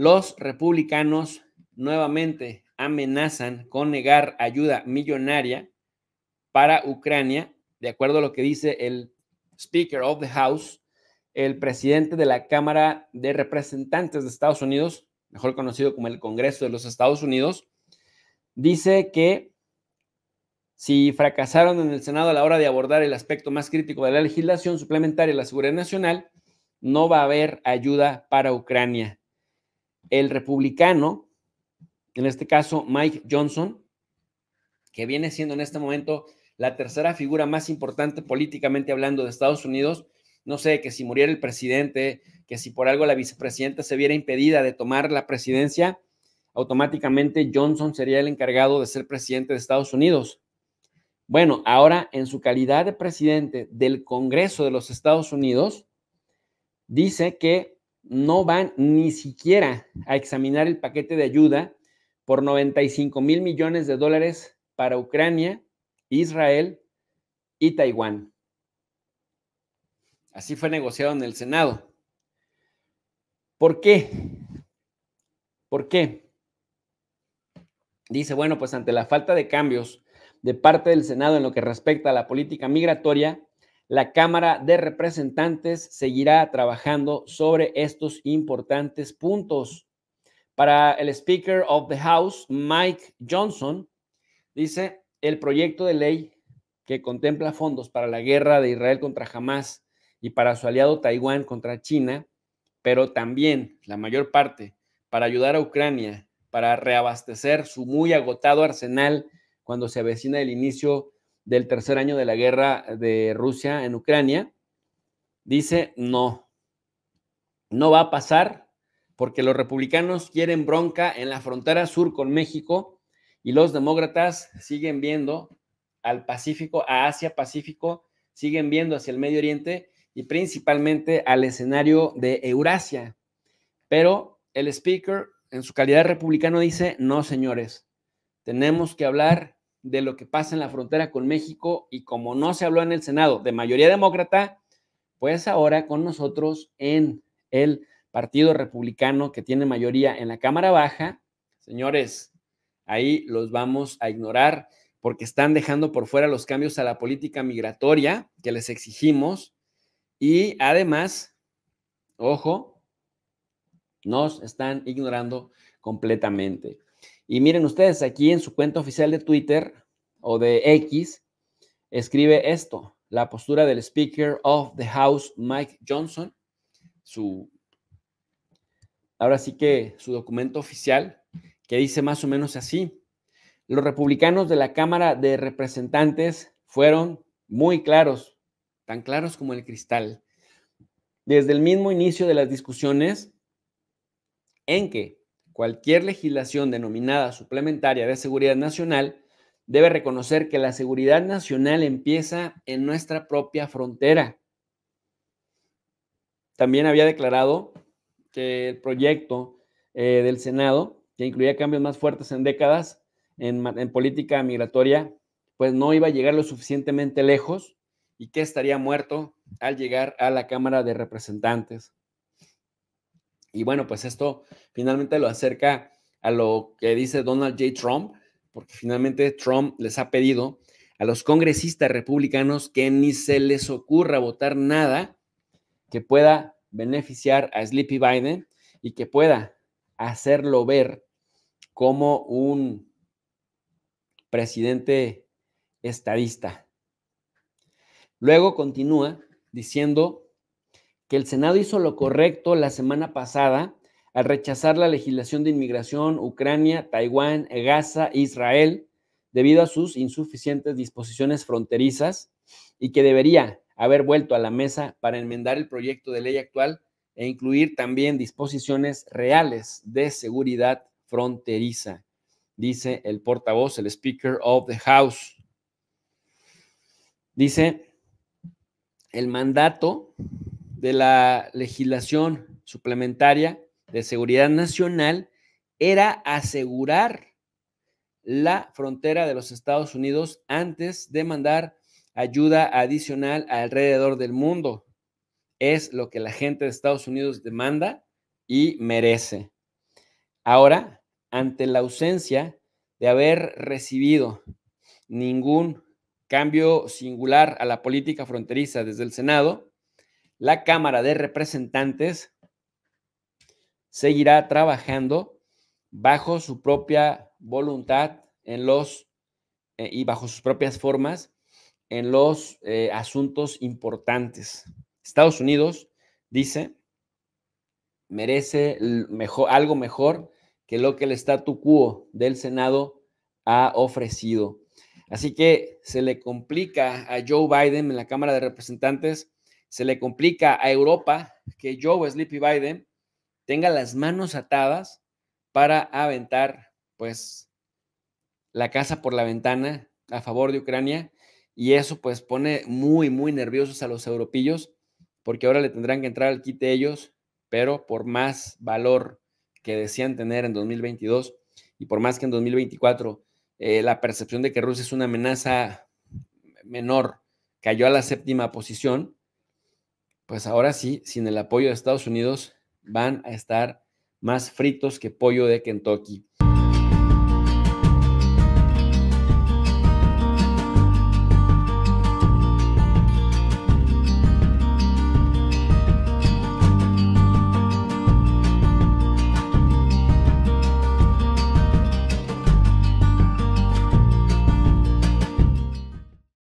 Los republicanos nuevamente amenazan con negar ayuda millonaria para Ucrania, de acuerdo a lo que dice el Speaker of the House, el presidente de la Cámara de Representantes de Estados Unidos, mejor conocido como el Congreso de los Estados Unidos, dice que si fracasaron en el Senado a la hora de abordar el aspecto más crítico de la legislación suplementaria de la seguridad nacional, no va a haber ayuda para Ucrania el republicano, en este caso Mike Johnson, que viene siendo en este momento la tercera figura más importante políticamente hablando de Estados Unidos, no sé, que si muriera el presidente, que si por algo la vicepresidenta se viera impedida de tomar la presidencia, automáticamente Johnson sería el encargado de ser presidente de Estados Unidos. Bueno, ahora en su calidad de presidente del Congreso de los Estados Unidos, dice que no van ni siquiera a examinar el paquete de ayuda por 95 mil millones de dólares para Ucrania, Israel y Taiwán. Así fue negociado en el Senado. ¿Por qué? ¿Por qué? Dice, bueno, pues ante la falta de cambios de parte del Senado en lo que respecta a la política migratoria, la Cámara de Representantes seguirá trabajando sobre estos importantes puntos. Para el Speaker of the House, Mike Johnson, dice, el proyecto de ley que contempla fondos para la guerra de Israel contra Hamas y para su aliado Taiwán contra China, pero también la mayor parte para ayudar a Ucrania, para reabastecer su muy agotado arsenal cuando se avecina el inicio del tercer año de la guerra de Rusia en Ucrania, dice no, no va a pasar porque los republicanos quieren bronca en la frontera sur con México y los demócratas siguen viendo al Pacífico, a Asia Pacífico, siguen viendo hacia el Medio Oriente y principalmente al escenario de Eurasia. Pero el speaker, en su calidad republicano, dice, no, señores, tenemos que hablar de lo que pasa en la frontera con México y como no se habló en el Senado de mayoría demócrata, pues ahora con nosotros en el Partido Republicano que tiene mayoría en la Cámara Baja, señores, ahí los vamos a ignorar porque están dejando por fuera los cambios a la política migratoria que les exigimos y además, ojo, nos están ignorando completamente. Y miren ustedes, aquí en su cuenta oficial de Twitter o de X, escribe esto, la postura del Speaker of the House, Mike Johnson, su, ahora sí que su documento oficial, que dice más o menos así. Los republicanos de la Cámara de Representantes fueron muy claros, tan claros como el cristal, desde el mismo inicio de las discusiones en que cualquier legislación denominada suplementaria de seguridad nacional debe reconocer que la seguridad nacional empieza en nuestra propia frontera. También había declarado que el proyecto eh, del Senado, que incluía cambios más fuertes en décadas en, en política migratoria, pues no iba a llegar lo suficientemente lejos y que estaría muerto al llegar a la Cámara de Representantes. Y bueno, pues esto finalmente lo acerca a lo que dice Donald J. Trump, porque finalmente Trump les ha pedido a los congresistas republicanos que ni se les ocurra votar nada que pueda beneficiar a Sleepy Biden y que pueda hacerlo ver como un presidente estadista. Luego continúa diciendo que el Senado hizo lo correcto la semana pasada al rechazar la legislación de inmigración Ucrania, Taiwán, Gaza, Israel, debido a sus insuficientes disposiciones fronterizas y que debería haber vuelto a la mesa para enmendar el proyecto de ley actual e incluir también disposiciones reales de seguridad fronteriza, dice el portavoz, el Speaker of the House. Dice, el mandato de la legislación suplementaria de seguridad nacional era asegurar la frontera de los Estados Unidos antes de mandar ayuda adicional alrededor del mundo. Es lo que la gente de Estados Unidos demanda y merece. Ahora, ante la ausencia de haber recibido ningún cambio singular a la política fronteriza desde el Senado, la Cámara de Representantes seguirá trabajando bajo su propia voluntad en los, eh, y bajo sus propias formas en los eh, asuntos importantes. Estados Unidos, dice, merece algo mejor que lo que el statu quo del Senado ha ofrecido. Así que se le complica a Joe Biden en la Cámara de Representantes se le complica a Europa que Joe Sleepy Biden tenga las manos atadas para aventar, pues, la casa por la ventana a favor de Ucrania. Y eso, pues, pone muy, muy nerviosos a los europillos, porque ahora le tendrán que entrar al quite ellos, pero por más valor que decían tener en 2022 y por más que en 2024 eh, la percepción de que Rusia es una amenaza menor cayó a la séptima posición, pues ahora sí, sin el apoyo de Estados Unidos, van a estar más fritos que pollo de Kentucky.